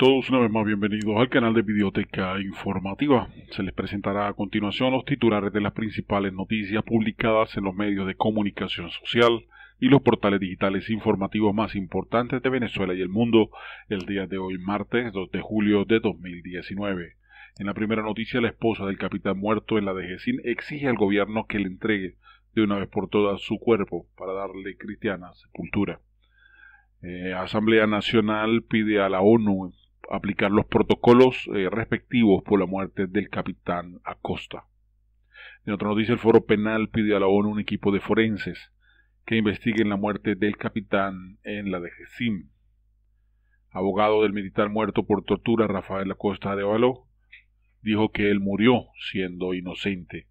todos una vez más bienvenidos al canal de Videoteca Informativa. Se les presentará a continuación los titulares de las principales noticias publicadas en los medios de comunicación social y los portales digitales informativos más importantes de Venezuela y el mundo el día de hoy, martes 2 de julio de 2019. En la primera noticia, la esposa del capitán muerto en la DGCIN exige al gobierno que le entregue de una vez por todas su cuerpo para darle cristiana sepultura. Eh, Asamblea Nacional pide a la ONU aplicar los protocolos eh, respectivos por la muerte del capitán Acosta. En otra noticia, el Foro Penal pide a la ONU un equipo de forenses que investiguen la muerte del capitán en la de Abogado del militar muerto por tortura Rafael Acosta de Ovalo dijo que él murió siendo inocente.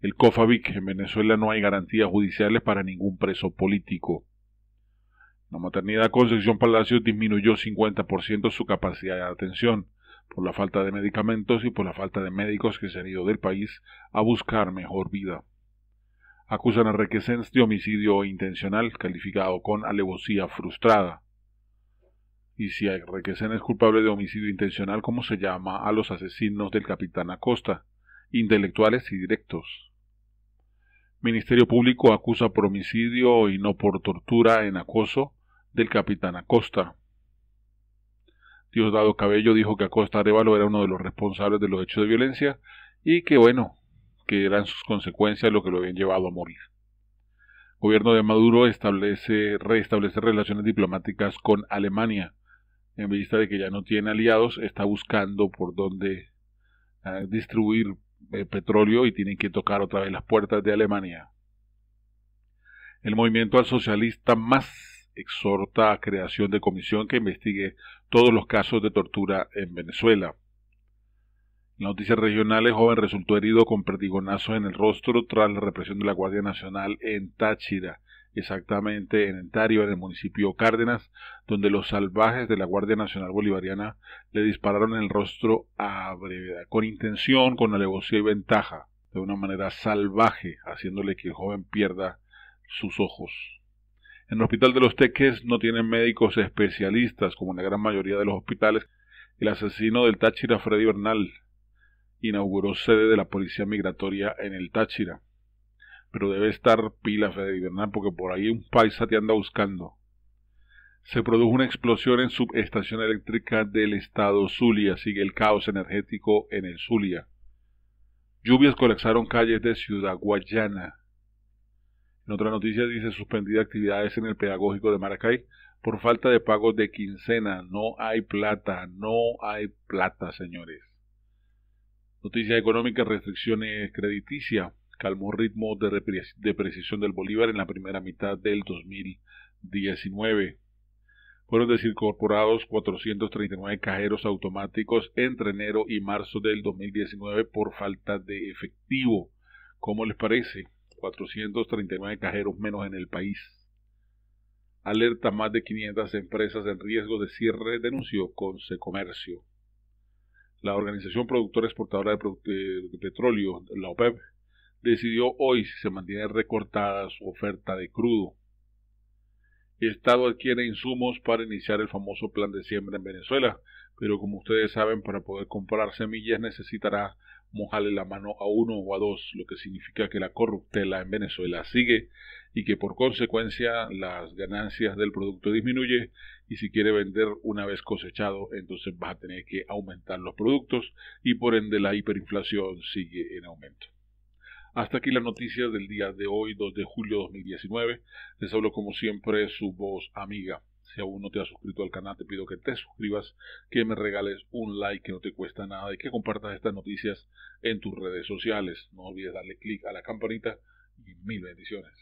El COFAVIC en Venezuela no hay garantías judiciales para ningún preso político. La maternidad Concepción Palacios disminuyó 50% su capacidad de atención por la falta de medicamentos y por la falta de médicos que se han ido del país a buscar mejor vida. Acusan a Requesens de homicidio intencional calificado con alevosía frustrada. Y si Requesens es culpable de homicidio intencional, ¿cómo se llama a los asesinos del capitán Acosta? Intelectuales y directos. Ministerio Público acusa por homicidio y no por tortura en acoso del capitán Acosta. Diosdado Cabello dijo que Acosta Arevalo era uno de los responsables de los hechos de violencia y que bueno, que eran sus consecuencias lo que lo habían llevado a morir. gobierno de Maduro establece, reestablece relaciones diplomáticas con Alemania. En vista de que ya no tiene aliados, está buscando por dónde ah, distribuir eh, petróleo y tienen que tocar otra vez las puertas de Alemania. El movimiento al socialista más exhorta a creación de comisión que investigue todos los casos de tortura en Venezuela. En noticias regionales, joven resultó herido con perdigonazos en el rostro tras la represión de la Guardia Nacional en Táchira, exactamente en Entario, en el municipio Cárdenas, donde los salvajes de la Guardia Nacional Bolivariana le dispararon en el rostro a brevedad, con intención, con alevosía y ventaja, de una manera salvaje, haciéndole que el joven pierda sus ojos. En el Hospital de los Teques no tienen médicos especialistas, como en la gran mayoría de los hospitales. El asesino del Táchira, Freddy Bernal, inauguró sede de la Policía Migratoria en el Táchira. Pero debe estar pila Freddy Bernal, porque por ahí un paisa te anda buscando. Se produjo una explosión en subestación eléctrica del estado Zulia. Sigue el caos energético en el Zulia. Lluvias colapsaron calles de Ciudad Guayana. En noticia dice suspendida actividades en el pedagógico de Maracay por falta de pagos de quincena. No hay plata, no hay plata, señores. Noticias económicas, restricciones crediticias, calmó ritmo de depreciación del Bolívar en la primera mitad del 2019. Fueron desincorporados 439 cajeros automáticos entre enero y marzo del 2019 por falta de efectivo. ¿Cómo les parece? 439 cajeros menos en el país. Alerta más de 500 empresas en riesgo de cierre, denunció Comercio. La Organización Productora Exportadora de, Petróleo, la OPEP, decidió hoy si se mantiene recortada su oferta de crudo. Estado adquiere insumos para iniciar el famoso plan de siembra en Venezuela, pero como ustedes saben, para poder comprar semillas necesitará Mojale la mano a uno o a dos, lo que significa que la corruptela en Venezuela sigue y que por consecuencia las ganancias del producto disminuye y si quiere vender una vez cosechado, entonces vas a tener que aumentar los productos y por ende la hiperinflación sigue en aumento. Hasta aquí las noticias del día de hoy, 2 de julio 2019. Les hablo como siempre su voz amiga si aún no te has suscrito al canal, te pido que te suscribas, que me regales un like que no te cuesta nada y que compartas estas noticias en tus redes sociales. No olvides darle clic a la campanita y mil bendiciones.